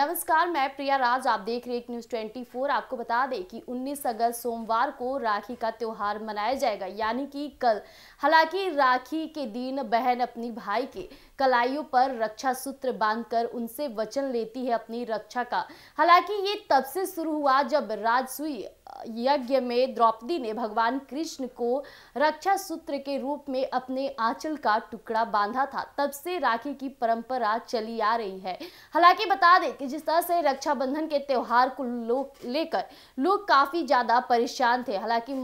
नमस्कार मैं प्रिया राज आप देख रहे न्यूज 24 आपको बता दें कि 19 अगस्त सोमवार को राखी का त्यौहार मनाया जाएगा यानी कि कल हालांकि राखी के दिन बहन अपनी भाई के कलाइयों पर रक्षा सूत्र बांधकर उनसे वचन लेती है अपनी रक्षा का हालांकि ये तब से शुरू हुआ जब राजसुई यज्ञ में द्रौपदी ने भगवान कृष्ण को रक्षा सूत्र के रूप में अपने आंचल का टुकड़ा बांधा था तब से राखी की परंपरा चली आ रही है हालांकि बता दें कि जिस तरह से रक्षाबंधन के त्यौहार को लोग लेकर लोग काफ़ी ज़्यादा परेशान थे हालांकि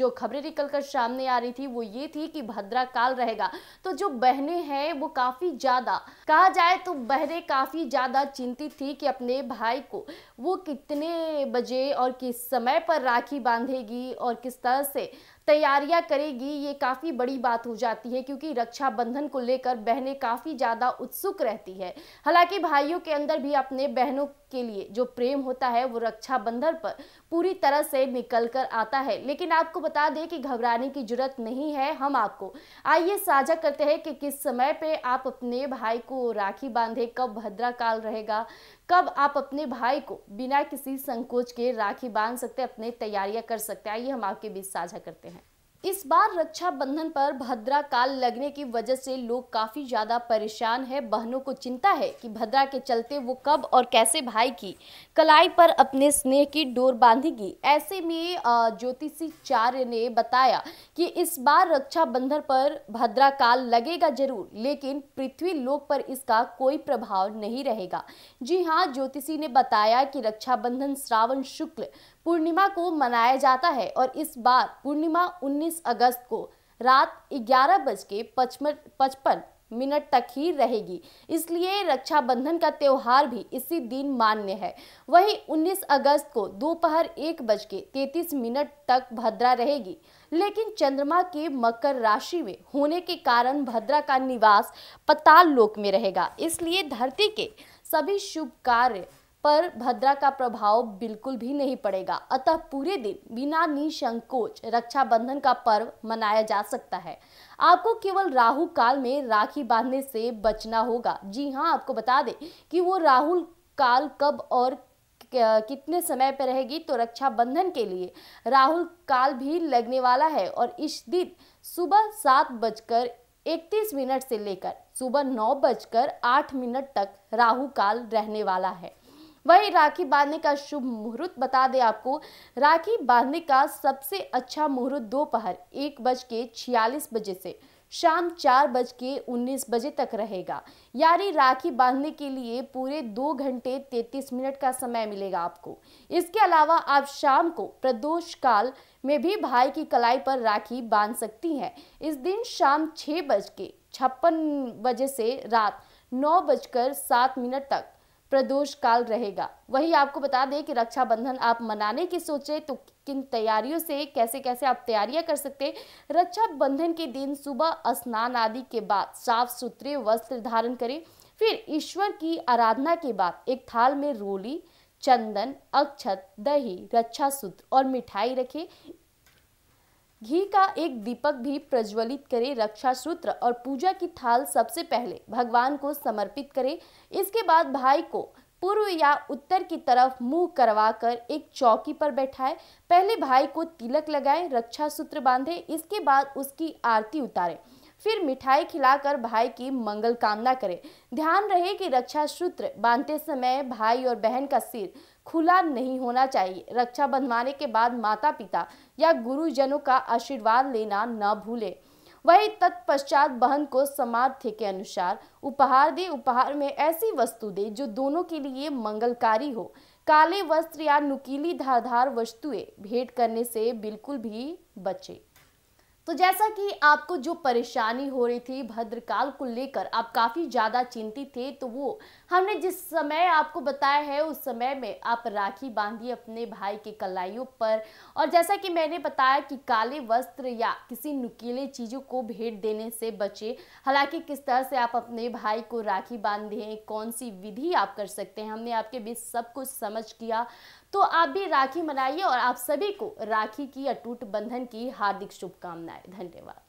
जो खबरें निकलकर सामने आ रही थी वो ये थी कि भद्रा काल रहेगा तो जो बहनें हैं वो काफ़ी ज़्यादा कहा जाए तो बहनें काफ़ी ज़्यादा चिंतित थी कि अपने भाई को वो कितने बजे और किस समय पर राखी बांधेगी और किस तरह से तैयारियां करेगी ये काफ़ी बड़ी बात हो जाती है क्योंकि रक्षाबंधन को लेकर बहनें काफ़ी ज़्यादा उत्सुक रहती है हालांकि भाइयों के अंदर भी अपने बहनों के लिए जो प्रेम होता है वो रक्षाबंधन पर पूरी तरह से निकल कर आता है लेकिन आपको बता दें कि घबराने की जरूरत नहीं है हम आपको आइए साझा करते हैं कि किस समय पे आप अपने भाई को राखी बांधे कब भद्रा काल रहेगा कब आप अपने भाई को बिना किसी संकोच के राखी बांध सकते अपने तैयारियां कर सकते हैं आइए हम आपके बीच साझा करते हैं इस बार रक्षाबंधन पर भद्रा काल लगने की वजह से लोग काफ़ी ज़्यादा परेशान है बहनों को चिंता है कि भद्रा के चलते वो कब और कैसे भाई की कलाई पर अपने स्नेह की डोर बांधेगी ऐसे में ज्योतिषीचार्य ने बताया कि इस बार रक्षाबंधन पर भद्रा काल लगेगा जरूर लेकिन पृथ्वी लोक पर इसका कोई प्रभाव नहीं रहेगा जी हाँ ज्योतिषी ने बताया कि रक्षाबंधन श्रावण शुक्ल पूर्णिमा को मनाया जाता है और इस बार पूर्णिमा 19 अगस्त को रात ग्यारह बज के पचपन मिनट तक ही रहेगी इसलिए रक्षाबंधन का त्यौहार भी इसी दिन मान्य है वही 19 अगस्त को दोपहर एक बज के तैतीस मिनट तक भद्रा रहेगी लेकिन चंद्रमा के मकर राशि में होने के कारण भद्रा का निवास पताल लोक में रहेगा इसलिए धरती के सभी शुभ कार्य पर भद्रा का प्रभाव बिल्कुल भी नहीं पड़ेगा अतः पूरे दिन बिना निसंकोच रक्षाबंधन का पर्व मनाया जा सकता है आपको केवल राहु काल में राखी बांधने से बचना होगा जी हाँ आपको बता दें कि वो राहुल काल कब और कितने समय पर रहेगी तो रक्षाबंधन के लिए राहुल काल भी लगने वाला है और इस दिन सुबह सात बजकर इकतीस मिनट से लेकर सुबह नौ बजकर आठ मिनट तक राहु काल रहने वाला है वहीं राखी बांधने का शुभ मुहूर्त बता दे आपको राखी बांधने का सबसे अच्छा मुहूर्त दोपहर एक बज के छियालीस बजे से शाम चार बज के उन्नीस बजे तक रहेगा यानी राखी बांधने के लिए पूरे दो घंटे तैतीस मिनट का समय मिलेगा आपको इसके अलावा आप शाम को प्रदोष काल में भी भाई की कलाई पर राखी बांध सकती हैं इस दिन शाम छः बज के छप्पन बजे से रात नौ बजकर सात मिनट तक प्रदोष काल रहेगा वही आपको बता दें कि रक्षाबंधन आप मनाने की सोचे तो किन तैयारियों से कैसे कैसे आप तैयारियां कर सकते हैं रक्षाबंधन के दिन सुबह स्नान आदि के बाद साफ सुथरे वस्त्र धारण करें फिर ईश्वर की आराधना के बाद एक थाल में रोली चंदन अक्षत दही रक्षा सूत्र और मिठाई रखें घी का एक दीपक भी प्रज्वलित करें रक्षा सूत्र और पूजा की थाल सबसे पहले भगवान को समर्पित करें इसके बाद भाई को पूर्व या उत्तर की तरफ मुंह करवाकर एक चौकी पर बैठाए पहले भाई को तिलक लगाएं रक्षा सूत्र बांधे इसके बाद उसकी आरती उतारें फिर मिठाई खिलाकर भाई की मंगल कामना करें ध्यान रहे कि रक्षा सूत्र बांधते समय भाई और बहन का सिर खुला नहीं होना चाहिए रक्षा बंधवाने के बाद माता पिता या गुरुजनों का आशीर्वाद लेना न भूले वही तत्पश्चात बहन को समार्थ्य के अनुसार उपहार दे उपहार में ऐसी वस्तु दे जो दोनों के लिए मंगलकारी हो काले वस्त्र या नुकीली धारधार वस्तुएं भेंट करने से बिल्कुल भी बचे तो जैसा कि आपको जो परेशानी हो रही थी भद्रकाल को लेकर आप काफ़ी ज़्यादा चिंतित थे तो वो हमने जिस समय आपको बताया है उस समय में आप राखी बांधी अपने भाई के कलाइयों पर और जैसा कि मैंने बताया कि काले वस्त्र या किसी नुकीले चीज़ों को भेंट देने से बचे हालांकि किस तरह से आप अपने भाई को राखी बांधे कौन सी विधि आप कर सकते हैं हमने आपके बीच सब कुछ समझ किया तो आप भी राखी मनाइए और आप सभी को राखी की अटूट बंधन की हार्दिक शुभकामनाएं धन्यवाद